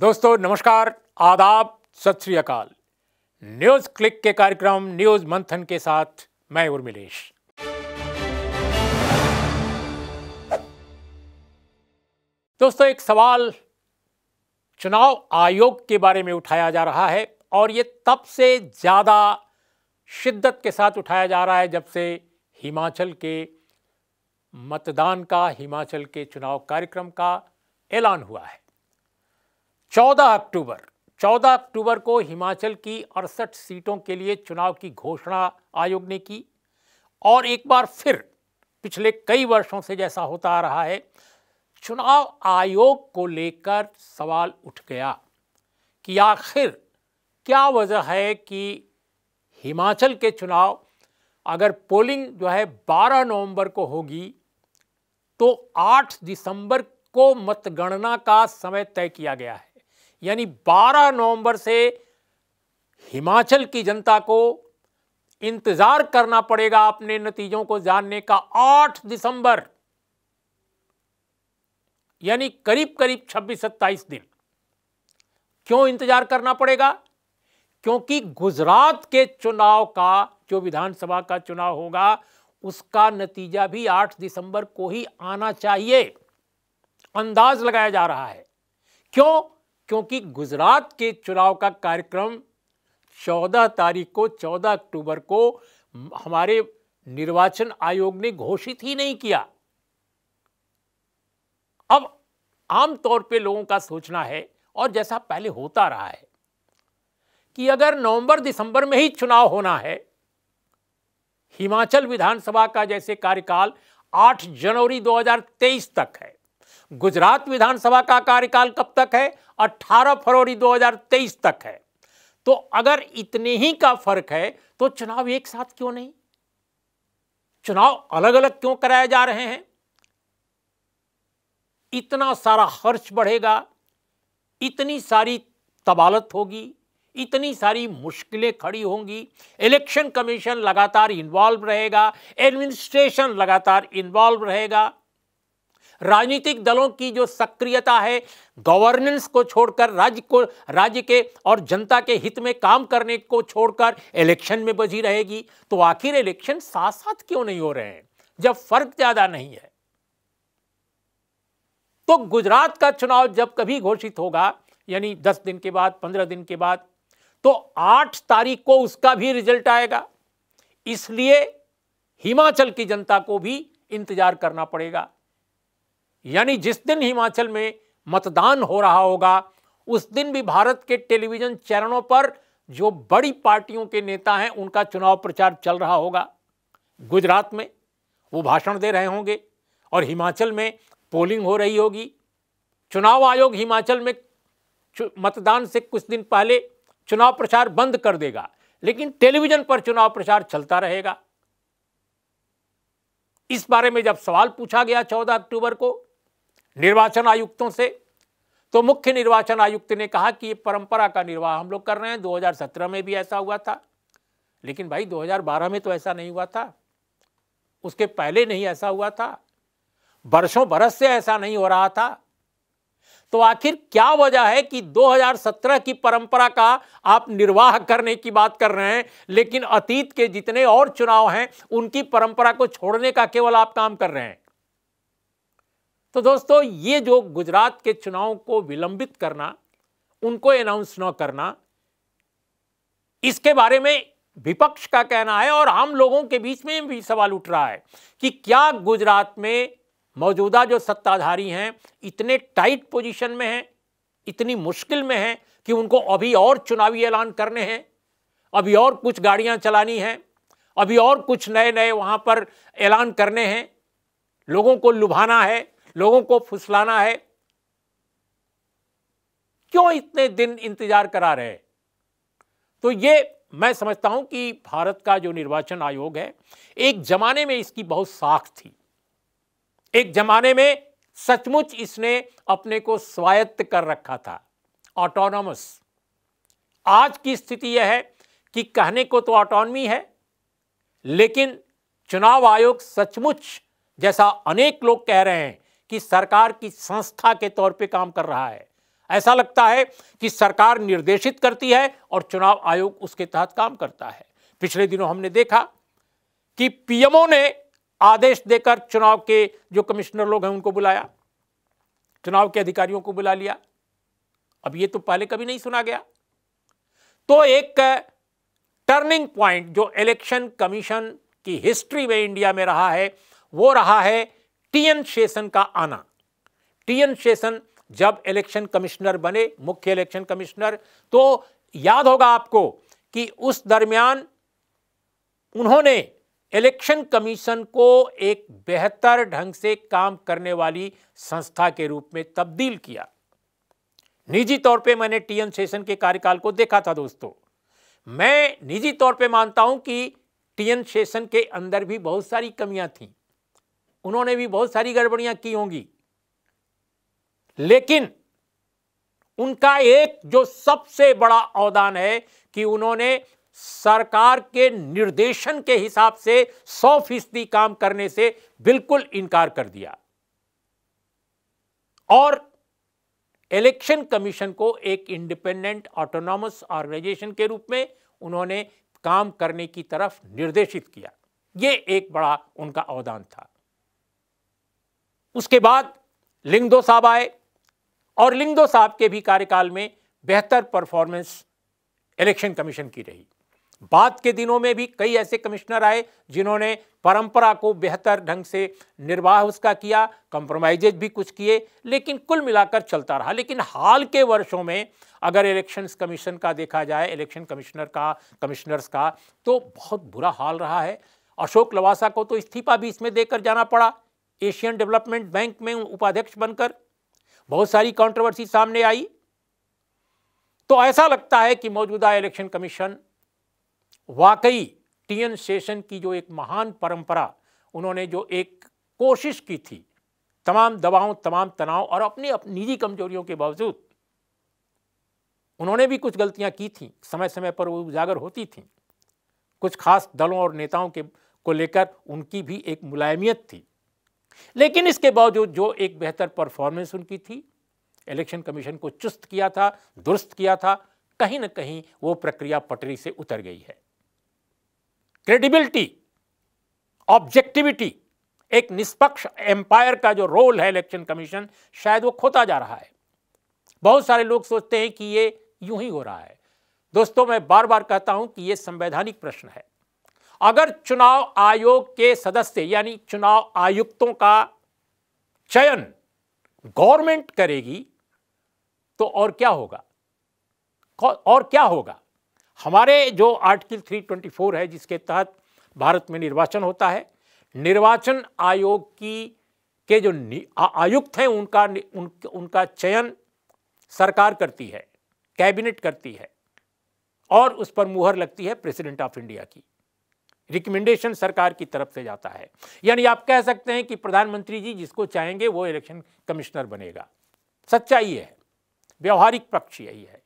दोस्तों नमस्कार आदाब सत श्री अकाल न्यूज़ क्लिक के कार्यक्रम न्यूज़ मंथन के साथ मैं उर्मिलेश दोस्तों एक सवाल चुनाव आयोग के बारे में उठाया जा रहा है और ये तब से ज़्यादा शिद्दत के साथ उठाया जा रहा है जब से हिमाचल के मतदान का हिमाचल के चुनाव कार्यक्रम का ऐलान हुआ है 14 अक्टूबर 14 अक्टूबर को हिमाचल की अड़सठ सीटों के लिए चुनाव की घोषणा आयोग ने की और एक बार फिर पिछले कई वर्षों से जैसा होता आ रहा है चुनाव आयोग को लेकर सवाल उठ गया कि आखिर क्या वजह है कि हिमाचल के चुनाव अगर पोलिंग जो है 12 नवंबर को होगी तो 8 दिसंबर को मतगणना का समय तय किया गया है यानी 12 नवंबर से हिमाचल की जनता को इंतजार करना पड़ेगा अपने नतीजों को जानने का 8 दिसंबर यानी करीब करीब 26-27 दिन क्यों इंतजार करना पड़ेगा क्योंकि गुजरात के चुनाव का जो विधानसभा का चुनाव होगा उसका नतीजा भी 8 दिसंबर को ही आना चाहिए अंदाज लगाया जा रहा है क्यों क्योंकि गुजरात के चुनाव का कार्यक्रम 14 तारीख को 14 अक्टूबर को हमारे निर्वाचन आयोग ने घोषित ही नहीं किया अब आमतौर पे लोगों का सोचना है और जैसा पहले होता रहा है कि अगर नवंबर दिसंबर में ही चुनाव होना है हिमाचल विधानसभा का जैसे कार्यकाल 8 जनवरी 2023 तक है गुजरात विधानसभा का कार्यकाल कब तक है 18 फरवरी 2023 तक है तो अगर इतने ही का फर्क है तो चुनाव एक साथ क्यों नहीं चुनाव अलग अलग क्यों कराए जा रहे हैं इतना सारा खर्च बढ़ेगा इतनी सारी तबालत होगी इतनी सारी मुश्किलें खड़ी होंगी इलेक्शन कमीशन लगातार इन्वॉल्व रहेगा एडमिनिस्ट्रेशन लगातार इन्वॉल्व रहेगा राजनीतिक दलों की जो सक्रियता है गवर्नेंस को छोड़कर राज्य को राज्य के और जनता के हित में काम करने को छोड़कर इलेक्शन में बजी रहेगी तो आखिर इलेक्शन साथ साथ क्यों नहीं हो रहे हैं जब फर्क ज्यादा नहीं है तो गुजरात का चुनाव जब कभी घोषित होगा यानी दस दिन के बाद पंद्रह दिन के बाद तो आठ तारीख को उसका भी रिजल्ट आएगा इसलिए हिमाचल की जनता को भी इंतजार करना पड़ेगा यानी जिस दिन हिमाचल में मतदान हो रहा होगा उस दिन भी भारत के टेलीविज़न चैनलों पर जो बड़ी पार्टियों के नेता हैं उनका चुनाव प्रचार चल रहा होगा गुजरात में वो भाषण दे रहे होंगे और हिमाचल में पोलिंग हो रही होगी चुनाव आयोग हिमाचल में मतदान से कुछ दिन पहले चुनाव प्रचार बंद कर देगा लेकिन टेलीविज़न पर चुनाव प्रचार चलता रहेगा इस बारे में जब सवाल पूछा गया चौदह अक्टूबर को निर्वाचन आयुक्तों से तो मुख्य निर्वाचन आयुक्त ने कहा कि ये परंपरा का निर्वाह हम लोग कर रहे हैं 2017 में भी ऐसा हुआ था लेकिन भाई 2012 में तो ऐसा नहीं हुआ था उसके पहले नहीं ऐसा हुआ था वर्षों बरस से ऐसा नहीं हो रहा था तो आखिर क्या वजह है कि 2017 की परंपरा का आप निर्वाह करने की बात कर रहे हैं लेकिन अतीत के जितने और चुनाव हैं उनकी परंपरा को छोड़ने का केवल आप काम कर रहे हैं तो दोस्तों ये जो गुजरात के चुनाव को विलंबित करना उनको अनाउंस न करना इसके बारे में विपक्ष का कहना है और हम लोगों के बीच में भी सवाल उठ रहा है कि क्या गुजरात में मौजूदा जो सत्ताधारी हैं इतने टाइट पोजीशन में हैं इतनी मुश्किल में हैं कि उनको अभी और चुनावी ऐलान करने हैं अभी और कुछ गाड़ियां चलानी हैं अभी और कुछ नए नए वहां पर ऐलान करने हैं लोगों को लुभाना है लोगों को फुसलाना है क्यों इतने दिन इंतजार करा रहे तो ये मैं समझता हूं कि भारत का जो निर्वाचन आयोग है एक जमाने में इसकी बहुत साख थी एक जमाने में सचमुच इसने अपने को स्वायत्त कर रखा था ऑटोनॉमस आज की स्थिति यह है कि कहने को तो ऑटोनमी है लेकिन चुनाव आयोग सचमुच जैसा अनेक लोग कह रहे हैं कि सरकार की संस्था के तौर पे काम कर रहा है ऐसा लगता है कि सरकार निर्देशित करती है और चुनाव आयोग उसके तहत काम करता है पिछले दिनों हमने देखा कि पीएमओ ने आदेश देकर चुनाव के जो कमिश्नर लोग हैं उनको बुलाया चुनाव के अधिकारियों को बुला लिया अब ये तो पहले कभी नहीं सुना गया तो एक टर्निंग पॉइंट जो इलेक्शन कमीशन की हिस्ट्री में इंडिया में रहा है वो रहा है टीएन शेषन का आना टीएन शेषन जब इलेक्शन कमिश्नर बने मुख्य इलेक्शन कमिश्नर तो याद होगा आपको कि उस दरमियान उन्होंने इलेक्शन कमीशन को एक बेहतर ढंग से काम करने वाली संस्था के रूप में तब्दील किया निजी तौर पे मैंने टीएन शेषन के कार्यकाल को देखा था दोस्तों मैं निजी तौर पे मानता हूं कि टीएन शेषन के अंदर भी बहुत सारी कमियां थीं उन्होंने भी बहुत सारी गड़बड़ियां की होंगी लेकिन उनका एक जो सबसे बड़ा अवदान है कि उन्होंने सरकार के निर्देशन के हिसाब से सौ फीसदी काम करने से बिल्कुल इनकार कर दिया और इलेक्शन कमीशन को एक इंडिपेंडेंट ऑटोनॉमस ऑर्गेनाइजेशन के रूप में उन्होंने काम करने की तरफ निर्देशित किया यह एक बड़ा उनका अवदान था उसके बाद लिंगदो साहब आए और लिंगदो साहब के भी कार्यकाल में बेहतर परफॉर्मेंस इलेक्शन कमीशन की रही बाद के दिनों में भी कई ऐसे कमिश्नर आए जिन्होंने परंपरा को बेहतर ढंग से निर्वाह उसका किया कंप्रोमाइजेज भी कुछ किए लेकिन कुल मिलाकर चलता रहा लेकिन हाल के वर्षों में अगर इलेक्शंस कमीशन का देखा जाए इलेक्शन कमिश्नर का कमिश्नर्स का तो बहुत बुरा हाल रहा है अशोक लवासा को तो इस्तीफा भी इसमें देकर जाना पड़ा एशियन डेवलपमेंट बैंक में उपाध्यक्ष बनकर बहुत सारी कंट्रोवर्सी सामने आई तो ऐसा लगता है कि मौजूदा इलेक्शन कमीशन वाकई टीएन सेशन की जो एक महान परंपरा उन्होंने जो एक कोशिश की थी तमाम दबावों तमाम तनाव और अपनी निजी कमजोरियों के बावजूद उन्होंने भी कुछ गलतियां की थी समय समय पर वो उजागर होती थी कुछ खास दलों और नेताओं के को लेकर उनकी भी एक मुलायमियत थी लेकिन इसके बावजूद जो एक बेहतर परफॉर्मेंस उनकी थी इलेक्शन कमीशन को चुस्त किया था दुरुस्त किया था कहीं ना कहीं वो प्रक्रिया पटरी से उतर गई है क्रेडिबिलिटी ऑब्जेक्टिविटी एक निष्पक्ष एम्पायर का जो रोल है इलेक्शन कमीशन शायद वो खोता जा रहा है बहुत सारे लोग सोचते हैं कि ये यूं ही हो रहा है दोस्तों मैं बार बार कहता हूं कि ये संवैधानिक प्रश्न है अगर चुनाव आयोग के सदस्य यानी चुनाव आयुक्तों का चयन गवर्नमेंट करेगी तो और क्या होगा और क्या होगा हमारे जो आर्टिकल 324 है जिसके तहत भारत में निर्वाचन होता है निर्वाचन आयोग की के जो आयुक्त हैं उनका उन, उनका चयन सरकार करती है कैबिनेट करती है और उस पर मुहर लगती है प्रेसिडेंट ऑफ इंडिया की रिकमेंडेशन सरकार की तरफ से जाता है यानी आप कह सकते हैं कि प्रधानमंत्री जी जिसको चाहेंगे वो इलेक्शन कमिश्नर बनेगा सच्चाई है व्यवहारिक पक्ष यही है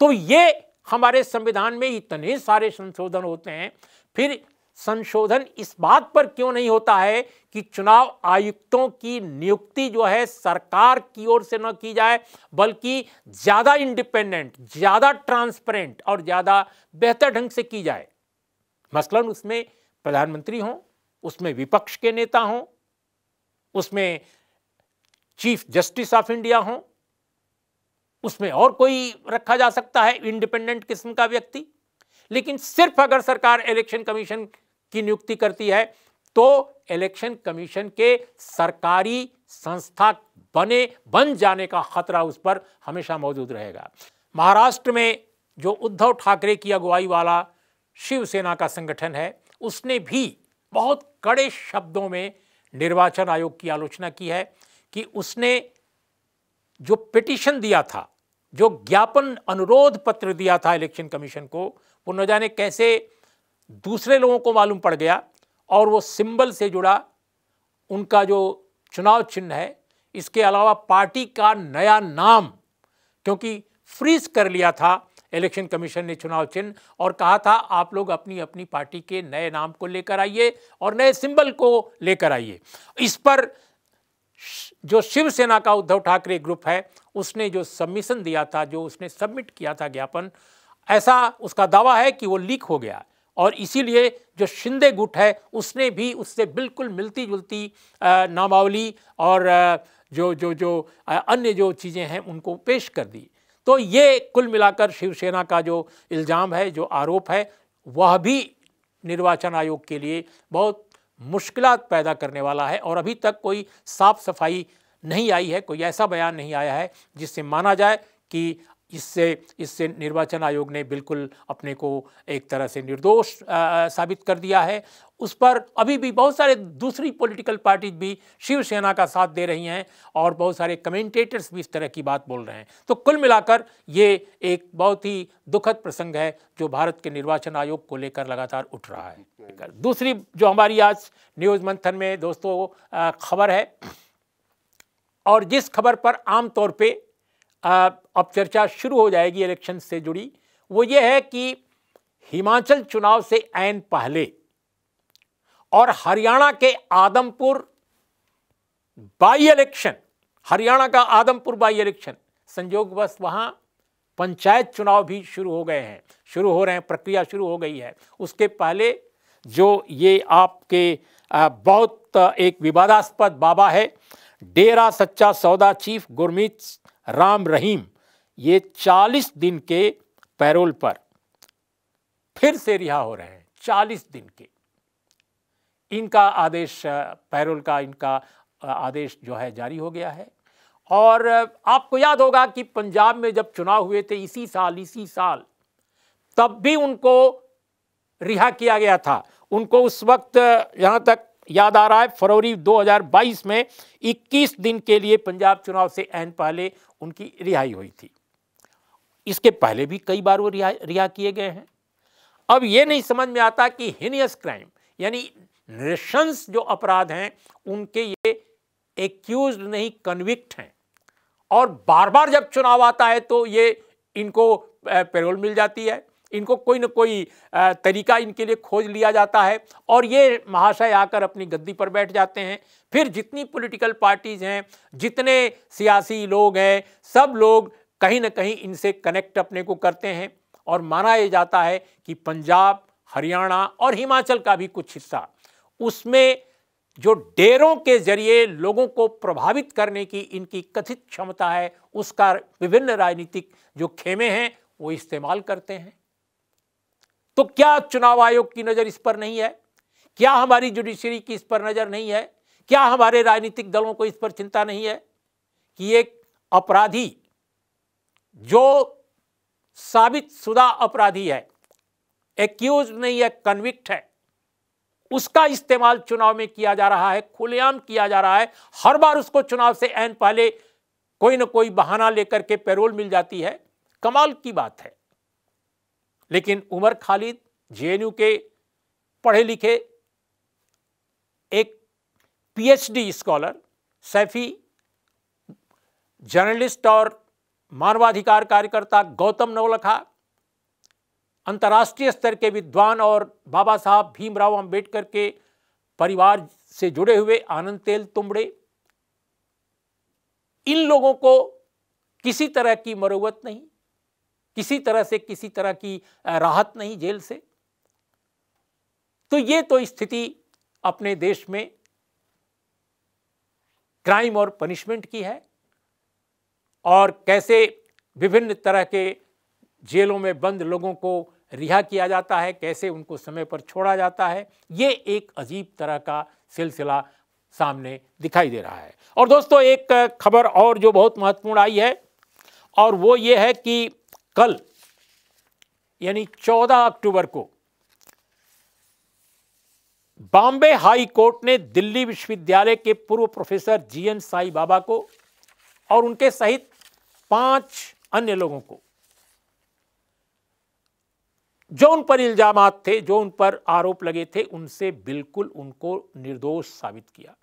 तो ये हमारे संविधान में इतने सारे संशोधन होते हैं फिर संशोधन इस बात पर क्यों नहीं होता है कि चुनाव आयुक्तों की नियुक्ति जो है सरकार की ओर से न की जाए बल्कि ज़्यादा इंडिपेंडेंट ज़्यादा ट्रांसपेरेंट और ज़्यादा बेहतर ढंग से की जाए मसलन उसमें प्रधानमंत्री हों उसमें विपक्ष के नेता हों उसमें चीफ जस्टिस ऑफ इंडिया हों उसमें और कोई रखा जा सकता है इंडिपेंडेंट किस्म का व्यक्ति लेकिन सिर्फ अगर सरकार इलेक्शन कमीशन की नियुक्ति करती है तो इलेक्शन कमीशन के सरकारी संस्था बने बन जाने का खतरा उस पर हमेशा मौजूद रहेगा महाराष्ट्र में जो उद्धव ठाकरे की अगुवाई वाला शिवसेना का संगठन है उसने भी बहुत कड़े शब्दों में निर्वाचन आयोग की आलोचना की है कि उसने जो पिटिशन दिया था जो ज्ञापन अनुरोध पत्र दिया था इलेक्शन कमीशन को वो न जाने कैसे दूसरे लोगों को मालूम पड़ गया और वो सिंबल से जुड़ा उनका जो चुनाव चिन्ह है इसके अलावा पार्टी का नया नाम क्योंकि फ्रीज कर लिया था इलेक्शन कमीशन ने चुनाव चिन्ह और कहा था आप लोग अपनी अपनी पार्टी के नए नाम को लेकर आइए और नए सिंबल को लेकर आइए इस पर जो शिवसेना का उद्धव ठाकरे ग्रुप है उसने जो सबमिशन दिया था जो उसने सबमिट किया था ज्ञापन ऐसा उसका दावा है कि वो लीक हो गया और इसीलिए जो शिंदे गुट है उसने भी उससे बिल्कुल मिलती जुलती नामावली और जो जो जो अन्य जो चीज़ें हैं उनको पेश कर दी तो ये कुल मिलाकर शिवसेना का जो इल्ज़ाम है जो आरोप है वह भी निर्वाचन आयोग के लिए बहुत मुश्किल पैदा करने वाला है और अभी तक कोई साफ सफाई नहीं आई है कोई ऐसा बयान नहीं आया है जिससे माना जाए कि इससे इससे निर्वाचन आयोग ने बिल्कुल अपने को एक तरह से निर्दोष आ, साबित कर दिया है उस पर अभी भी बहुत सारे दूसरी पॉलिटिकल पार्टीज भी शिवसेना का साथ दे रही हैं और बहुत सारे कमेंटेटर्स भी इस तरह की बात बोल रहे हैं तो कुल मिलाकर ये एक बहुत ही दुखद प्रसंग है जो भारत के निर्वाचन आयोग को लेकर लगातार उठ रहा है दूसरी जो हमारी आज न्यूज़ मंथन में दोस्तों खबर है और जिस खबर पर आमतौर पर अब चर्चा शुरू हो जाएगी इलेक्शन से जुड़ी वो ये है कि हिमाचल चुनाव से ऐन पहले और हरियाणा के आदमपुर बाई इलेक्शन हरियाणा का आदमपुर बाई इलेक्शन संजोगवश वहाँ पंचायत चुनाव भी शुरू हो गए हैं शुरू हो रहे हैं प्रक्रिया शुरू हो गई है उसके पहले जो ये आपके बहुत एक विवादास्पद बाबा है डेरा सच्चा सौदा चीफ गुरमीत राम रहीम ये 40 दिन के पैरोल पर फिर से रिहा हो रहे हैं 40 दिन के इनका आदेश पैरोल का इनका आदेश जो है जारी हो गया है और आपको याद होगा कि पंजाब में जब चुनाव हुए थे इसी साल इसी साल तब भी उनको रिहा किया गया था उनको उस वक्त यहाँ तक याद आ रहा है फरवरी 2022 में 21 दिन के लिए पंजाब चुनाव से एन पहले उनकी रिहाई हुई थी इसके पहले भी कई बार वो रिहा रिहा किए गए हैं अब ये नहीं समझ में आता कि हिनियस क्राइम यानी निशंस जो अपराध हैं उनके ये एक्यूज नहीं कन्विक्ट हैं और बार बार जब चुनाव आता है तो ये इनको पेरोल मिल जाती है इनको कोई ना कोई तरीका इनके लिए खोज लिया जाता है और ये महाशय आकर अपनी गद्दी पर बैठ जाते हैं फिर जितनी पॉलिटिकल पार्टीज हैं जितने सियासी लोग हैं सब लोग कहीं ना कहीं इनसे कनेक्ट अपने को करते हैं और माना यह जाता है कि पंजाब हरियाणा और हिमाचल का भी कुछ हिस्सा उसमें जो डेरों के जरिए लोगों को प्रभावित करने की इनकी कथित क्षमता है उसका विभिन्न राजनीतिक जो खेमे हैं वो इस्तेमाल करते हैं तो क्या चुनाव आयोग की नज़र इस पर नहीं है क्या हमारी जुडिशरी की इस पर नज़र नहीं है क्या हमारे राजनीतिक दलों को इस पर चिंता नहीं है कि एक अपराधी जो साबित शुदा अपराधी है एक्यूज नहीं है कन्विक्ट है उसका इस्तेमाल चुनाव में किया जा रहा है खुलेआम किया जा रहा है हर बार उसको चुनाव से एन पहले कोई ना कोई बहाना लेकर के पेरोल मिल जाती है कमाल की बात है लेकिन उमर खालिद जेएनयू के पढ़े लिखे एक पीएचडी स्कॉलर सैफी जर्नलिस्ट और मानवाधिकार कार्यकर्ता गौतम नवलखा अंतर्राष्ट्रीय स्तर के विद्वान और बाबा साहब भीमराव अंबेडकर के परिवार से जुड़े हुए आनंद तेल तुमड़े इन लोगों को किसी तरह की मरुवत नहीं किसी तरह से किसी तरह की राहत नहीं जेल से तो ये तो स्थिति अपने देश में क्राइम और पनिशमेंट की है और कैसे विभिन्न तरह के जेलों में बंद लोगों को रिहा किया जाता है कैसे उनको समय पर छोड़ा जाता है ये एक अजीब तरह का सिलसिला सामने दिखाई दे रहा है और दोस्तों एक खबर और जो बहुत महत्वपूर्ण आई है और वो ये है कि कल यानी 14 अक्टूबर को बॉम्बे हाई कोर्ट ने दिल्ली विश्वविद्यालय के पूर्व professor G N Sai Baba को और उनके सहित पांच अन्य लोगों को जो उन पर इल्ज़ाम थे जो उन पर आरोप लगे थे उनसे बिल्कुल उनको निर्दोष साबित किया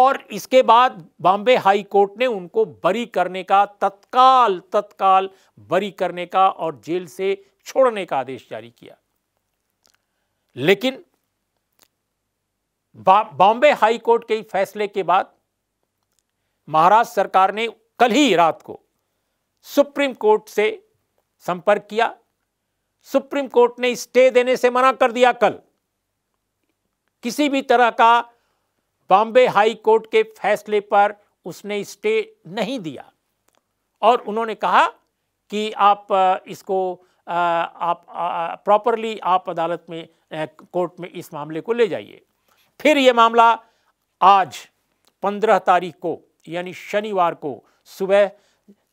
और इसके बाद बॉम्बे हाई कोर्ट ने उनको बरी करने का तत्काल तत्काल बरी करने का और जेल से छोड़ने का आदेश जारी किया लेकिन बॉम्बे हाई कोर्ट के फैसले के बाद महाराष्ट्र सरकार ने कल ही रात को सुप्रीम कोर्ट से संपर्क किया सुप्रीम कोर्ट ने स्टे देने से मना कर दिया कल किसी भी तरह का बॉम्बे हाई कोर्ट के फैसले पर उसने स्टे नहीं दिया और उन्होंने कहा कि आप इसको आप प्रॉपरली आप अदालत में कोर्ट में इस मामले को ले जाइए फिर यह मामला आज पंद्रह तारीख को यानी शनिवार को सुबह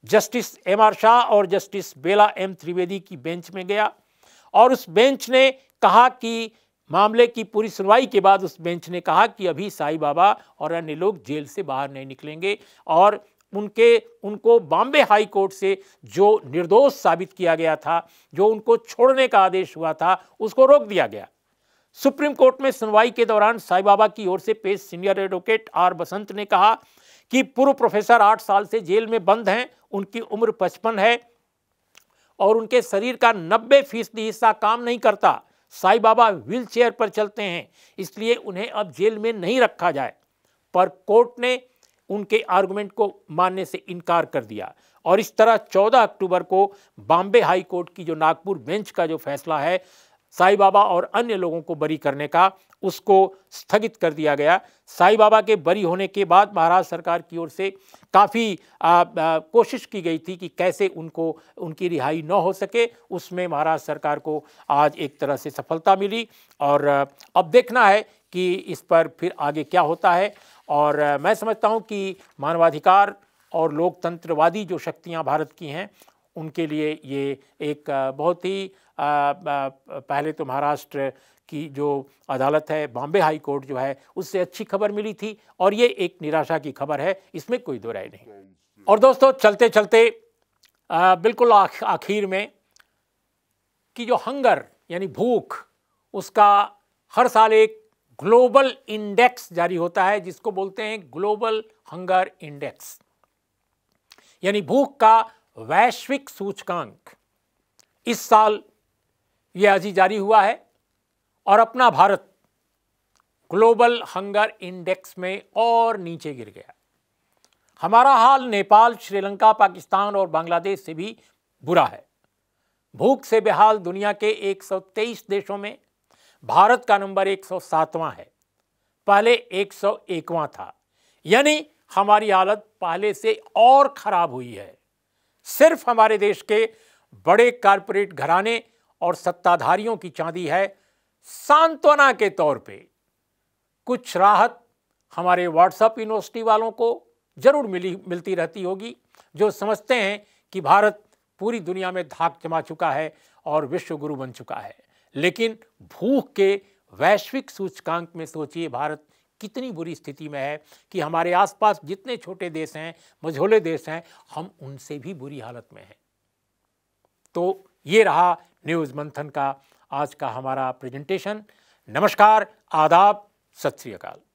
जस्टिस एम आर शाह और जस्टिस बेला एम त्रिवेदी की बेंच में गया और उस बेंच ने कहा कि मामले की पूरी सुनवाई के बाद उस बेंच ने कहा कि अभी साई बाबा और अन्य लोग जेल से बाहर नहीं निकलेंगे और उनके उनको बॉम्बे हाई कोर्ट से जो निर्दोष साबित किया गया था जो उनको छोड़ने का आदेश हुआ था उसको रोक दिया गया सुप्रीम कोर्ट में सुनवाई के दौरान साई बाबा की ओर से पेश सीनियर एडवोकेट आर बसंत ने कहा कि पूर्व प्रोफेसर आठ साल से जेल में बंद हैं उनकी उम्र पचपन है और उनके शरीर का नब्बे फीसदी हिस्सा काम नहीं करता साई बाबा व्हील चेयर पर चलते हैं इसलिए उन्हें अब जेल में नहीं रखा जाए पर कोर्ट ने उनके आर्गूमेंट को मानने से इनकार कर दिया और इस तरह 14 अक्टूबर को बॉम्बे हाई कोर्ट की जो नागपुर बेंच का जो फैसला है साई बाबा और अन्य लोगों को बरी करने का उसको स्थगित कर दिया गया साई बाबा के बरी होने के बाद महाराज सरकार की ओर से काफ़ी कोशिश की गई थी कि कैसे उनको उनकी रिहाई न हो सके उसमें महाराज सरकार को आज एक तरह से सफलता मिली और अब देखना है कि इस पर फिर आगे क्या होता है और मैं समझता हूँ कि मानवाधिकार और लोकतंत्रवादी जो शक्तियाँ भारत की हैं उनके लिए ये एक बहुत ही पहले तो महाराष्ट्र की जो अदालत है बॉम्बे हाई कोर्ट जो है उससे अच्छी खबर मिली थी और ये एक निराशा की खबर है इसमें कोई दो राय नहीं और दोस्तों चलते चलते आ, बिल्कुल आखिर में कि जो हंगर यानी भूख उसका हर साल एक ग्लोबल इंडेक्स जारी होता है जिसको बोलते हैं ग्लोबल हंगर इंडेक्स यानी भूख का वैश्विक सूचकांक इस साल यह अजी जारी हुआ है और अपना भारत ग्लोबल हंगर इंडेक्स में और नीचे गिर गया हमारा हाल नेपाल श्रीलंका पाकिस्तान और बांग्लादेश से भी बुरा है भूख से बेहाल दुनिया के 123 देशों में भारत का नंबर 107वां है पहले 101वां था यानी हमारी हालत पहले से और खराब हुई है सिर्फ हमारे देश के बड़े कारपोरेट घराने और सत्ताधारियों की चांदी है सांत्वना के तौर पे कुछ राहत हमारे व्हाट्सएप यूनिवर्सिटी वालों को जरूर मिली मिलती रहती होगी जो समझते हैं कि भारत पूरी दुनिया में धाक जमा चुका है और विश्व गुरु बन चुका है लेकिन भूख के वैश्विक सूचकांक में सोचिए भारत कितनी बुरी स्थिति में है कि हमारे आसपास जितने छोटे देश हैं मझोले देश हैं हम उनसे भी बुरी हालत में हैं तो ये रहा न्यूज़ मंथन का आज का हमारा प्रेजेंटेशन नमस्कार आदाब सत श्रीकाल